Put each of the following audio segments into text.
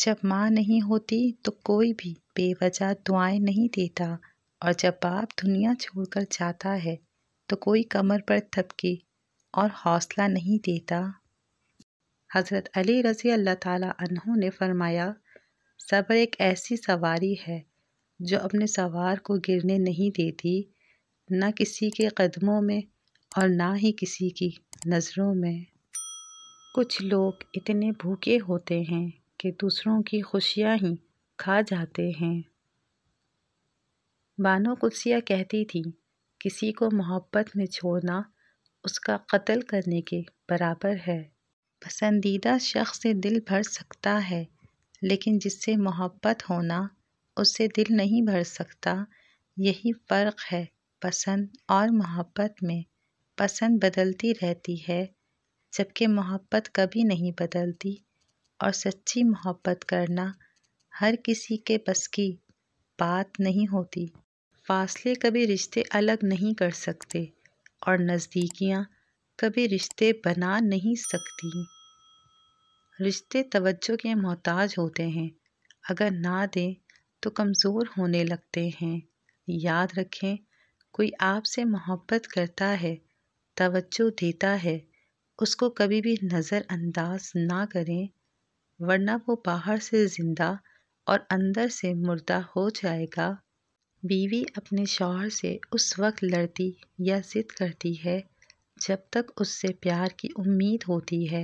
जब माँ नहीं होती तो कोई भी बेवजह दुआएं नहीं देता और जब बाप दुनिया छोड़कर जाता है तो कोई कमर पर थपके और हौसला नहीं देता हज़रत अली रज़ी अल्लाह ताला अनहों ने फरमाया सब्र एक ऐसी सवारी है जो अपने सवार को गिरने नहीं देती ना किसी के कदमों में और ना ही किसी की नज़रों में कुछ लोग इतने भूखे होते हैं कि दूसरों की खुशियाँ ही खा जाते हैं बानो कुसिया कहती थी किसी को मोहब्बत में छोड़ना उसका कत्ल करने के बराबर है पसंदीदा शख्स से दिल भर सकता है लेकिन जिससे मोहब्बत होना उससे दिल नहीं भर सकता यही फ़र्क है पसंद और मोहब्बत में पसंद बदलती रहती है जबकि मोहब्बत कभी नहीं बदलती और सच्ची मोहब्बत करना हर किसी के बस की बात नहीं होती फासले कभी रिश्ते अलग नहीं कर सकते और नज़दीकियाँ कभी रिश्ते बना नहीं सकती रिश्ते तवज्जो के मोहताज होते हैं अगर ना दें तो कमज़ोर होने लगते हैं याद रखें कोई आपसे मोहब्बत करता है तवज्जो देता है उसको कभी भी नज़रअंदाज ना करें वरना वो बाहर से ज़िंदा और अंदर से मुर्दा हो जाएगा बीवी अपने शौहर से उस वक्त लड़ती या ज़िद करती है जब तक उससे प्यार की उम्मीद होती है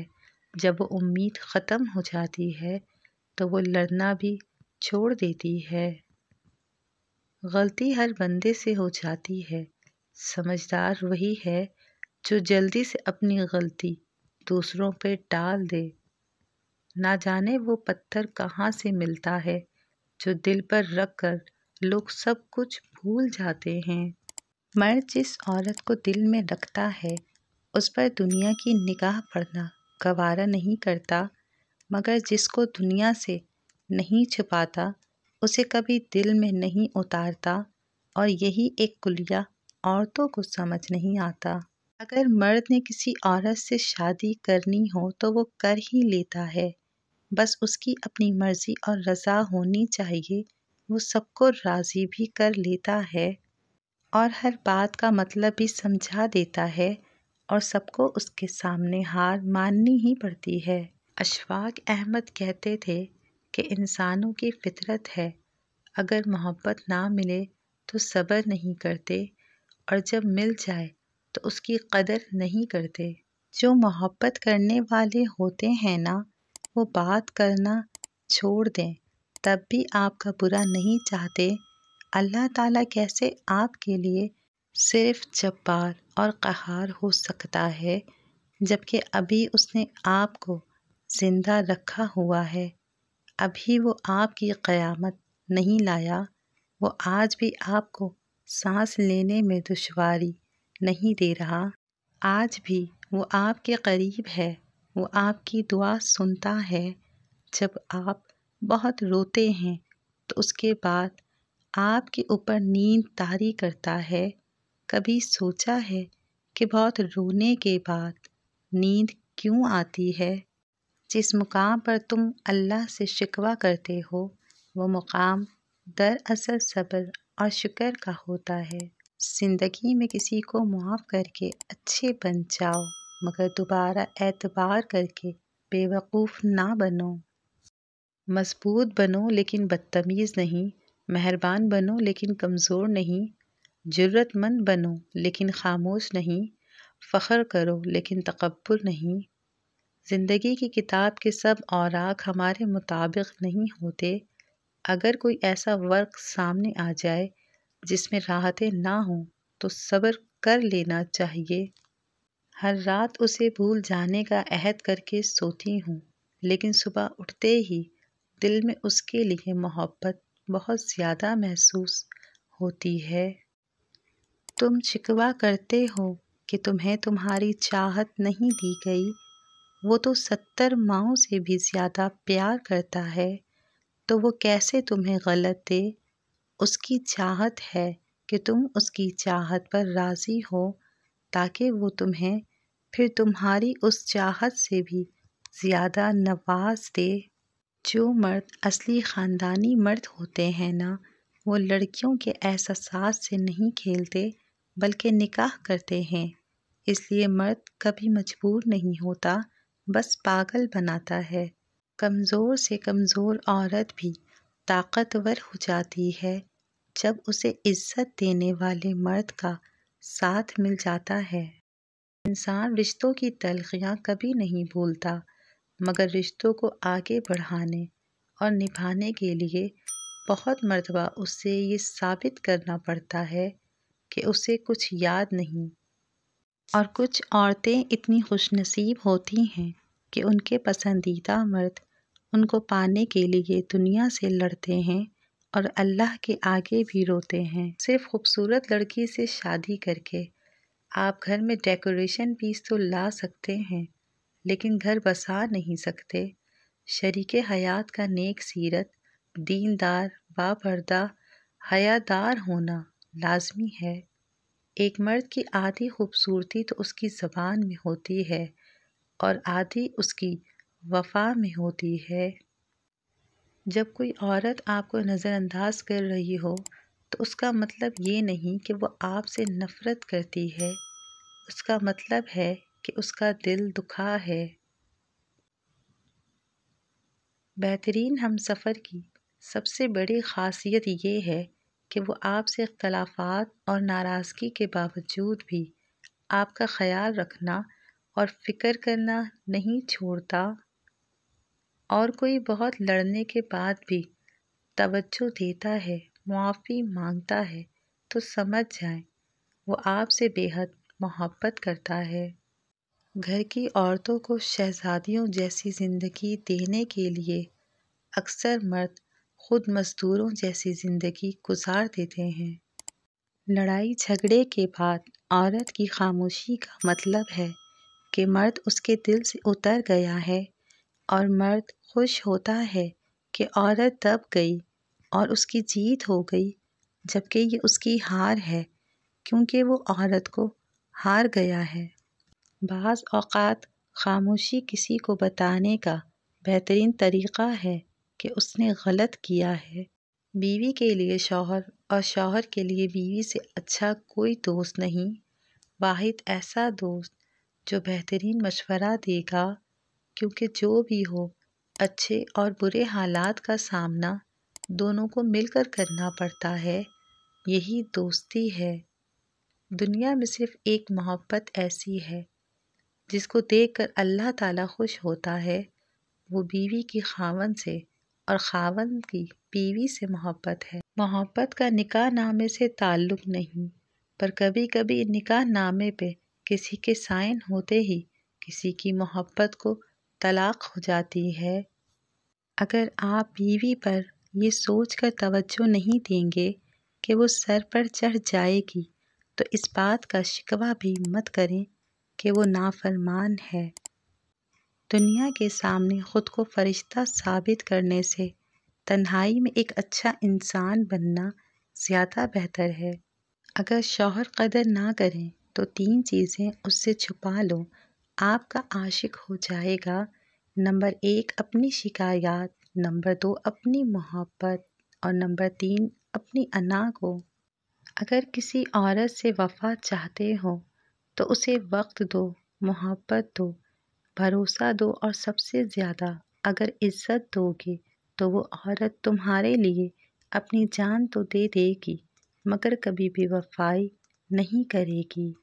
जब वो उम्मीद ख़त्म हो जाती है तो वो लड़ना भी छोड़ देती है गलती हर बंदे से हो जाती है समझदार वही है जो जल्दी से अपनी गलती दूसरों पर डाल दे ना जाने वो पत्थर कहाँ से मिलता है जो दिल पर रख कर लोग सब कुछ भूल जाते हैं मर्द जिस औरत को दिल में रखता है उस पर दुनिया की निगाह पड़ना गवारा नहीं करता मगर जिसको दुनिया से नहीं छुपाता उसे कभी दिल में नहीं उतारता और यही एक कुलिया औरतों को समझ नहीं आता अगर मर्द ने किसी औरत से शादी करनी हो तो वो कर ही लेता है बस उसकी अपनी मर्ज़ी और रज़ा होनी चाहिए वो सबको राज़ी भी कर लेता है और हर बात का मतलब भी समझा देता है और सबको उसके सामने हार माननी ही पड़ती है अशफाक अहमद कहते थे कि इंसानों की फितरत है अगर मोहब्बत ना मिले तो सब्र नहीं करते और जब मिल जाए तो उसकी कदर नहीं करते जो मोहब्बत करने वाले होते हैं ना वो बात करना छोड़ दें तब भी आपका बुरा नहीं चाहते अल्लाह ताला कैसे आपके लिए सिर्फ जब्बार और कहार हो सकता है जबकि अभी उसने आपको ज़िंदा रखा हुआ है अभी वो आपकी क़यामत नहीं लाया वो आज भी आपको सांस लेने में दुश्वारी नहीं दे रहा आज भी वो आपके करीब है वो आपकी दुआ सुनता है जब आप बहुत रोते हैं तो उसके बाद आपके ऊपर नींद तारी करता है कभी सोचा है कि बहुत रोने के बाद नींद क्यों आती है जिस मुकाम पर तुम अल्लाह से शिकवा करते हो वो मुकाम दरअसल सब्र और शुक्र का होता है ज़िंदगी में किसी को मुआफ़ करके अच्छे बन जाओ मगर दोबारा एतबार करके बेवकूफ़ ना बनो मजबूत बनो लेकिन बदतमीज़ नहीं मेहरबान बनो लेकिन कमज़ोर नहीं ज़रूरतमंद बनो लेकिन खामोश नहीं फ़ख्र करो लेकिन तकबर नहीं ज़िंदगी की किताब के सब औराक हमारे मुताबिक नहीं होते अगर कोई ऐसा वर्क सामने आ जाए जिसमें राहतें ना हों तो सब्र कर लेना चाहिए हर रात उसे भूल जाने का अहद करके सोती हूँ लेकिन सुबह उठते ही दिल में उसके लिए मोहब्बत बहुत ज़्यादा महसूस होती है तुम शिकवा करते हो कि तुम्हें तुम्हारी चाहत नहीं दी गई वो तो सत्तर माओ से भी ज़्यादा प्यार करता है तो वो कैसे तुम्हें गलत दे उसकी चाहत है कि तुम उसकी चाहत पर राज़ी हो ताकि वो तुम्हें फिर तुम्हारी उस चाहत से भी ज़्यादा नवाज दे जो मर्द असली ख़ानदानी मर्द होते हैं ना वो लड़कियों के एहसास से नहीं खेलते बल्कि निकाह करते हैं इसलिए मर्द कभी मजबूर नहीं होता बस पागल बनाता है कमज़ोर से कमज़ोर औरत भी ताकतवर हो जाती है जब उसे इज्जत देने वाले मर्द का साथ मिल जाता है इंसान रिश्तों की तलखियाँ कभी नहीं भूलता मगर रिश्तों को आगे बढ़ाने और निभाने के लिए बहुत मरतबा उसे ये साबित करना पड़ता है कि उसे कुछ याद नहीं और कुछ औरतें इतनी खुशनसीब होती हैं कि उनके पसंदीदा मर्द उनको पाने के लिए दुनिया से लड़ते हैं और अल्लाह के आगे भी रोते हैं सिर्फ खूबसूरत लड़की से शादी करके आप घर में डेकोरेशन पीस तो ला सकते हैं लेकिन घर बसा नहीं सकते शरीक हयात का नेक सीरत दीनदार बापर्दा हयादार होना लाजमी है एक मर्द की आधी खूबसूरती तो उसकी ज़बान में होती है और आधी उसकी वफा में होती है जब कोई औरत आपको नज़रअंदाज कर रही हो तो उसका मतलब ये नहीं कि वो आपसे नफ़रत करती है उसका मतलब है कि उसका दिल दुखा है बेहतरीन हम सफ़र की सबसे बड़ी खासियत ये है कि वो आपसे अख्तलाफात और नाराज़गी के बावजूद भी आपका ख्याल रखना और फ़िक्र करना नहीं छोड़ता और कोई बहुत लड़ने के बाद भी तवज्जो देता है मुआफ़ी मांगता है तो समझ जाए वो आपसे बेहद मोहब्बत करता है घर की औरतों को शहजादियों जैसी ज़िंदगी देने के लिए अक्सर मर्द खुद मज़दूरों जैसी ज़िंदगी गुजार देते हैं लड़ाई झगड़े के बाद औरत की खामोशी का मतलब है कि मर्द उसके दिल से उतर गया है और मर्द खुश होता है कि औरत दब गई और उसकी जीत हो गई जबकि ये उसकी हार है क्योंकि वो औरत को हार गया है बाज़ अवकात खामोशी किसी को बताने का बेहतरीन तरीक़ा है कि उसने गलत किया है बीवी के लिए शौहर और शौहर के लिए बीवी से अच्छा कोई दोस्त नहीं वाहिद ऐसा दोस्त जो बेहतरीन मशवरा देगा क्योंकि जो भी हो अच्छे और बुरे हालात का सामना दोनों को मिलकर करना पड़ता है यही दोस्ती है दुनिया में सिर्फ एक मोहब्बत ऐसी है जिसको देखकर अल्लाह ताला खुश होता है वो बीवी की खावन से और खावन की बीवी से मोहब्बत है मोहब्बत का निकाह नामे से ताल्लुक़ नहीं पर कभी कभी निकाह नामे पे किसी के साइन होते ही किसी की मोहब्बत को तलाक़ हो जाती है अगर आप बीवी पर ये सोच कर तवज्जो नहीं देंगे कि वो सर पर चढ़ जाएगी तो इस बात का शिकवा भी मत करें कि वो नाफरमान है दुनिया के सामने ख़ुद को फरिश्ता साबित करने से तन्हाई में एक अच्छा इंसान बनना ज़्यादा बेहतर है अगर शौहर कदर ना करें तो तीन चीज़ें उससे छुपा लो आपका आशिक हो जाएगा नंबर एक अपनी शिकायत नंबर दो अपनी मोहब्बत और नंबर तीन अपनी अना को अगर किसी औरत से वफा चाहते हो तो उसे वक्त दो मोहब्बत दो भरोसा दो और सबसे ज़्यादा अगर इज्जत दोगे तो वो औरत तुम्हारे लिए अपनी जान तो दे देगी मगर कभी भी वफाई नहीं करेगी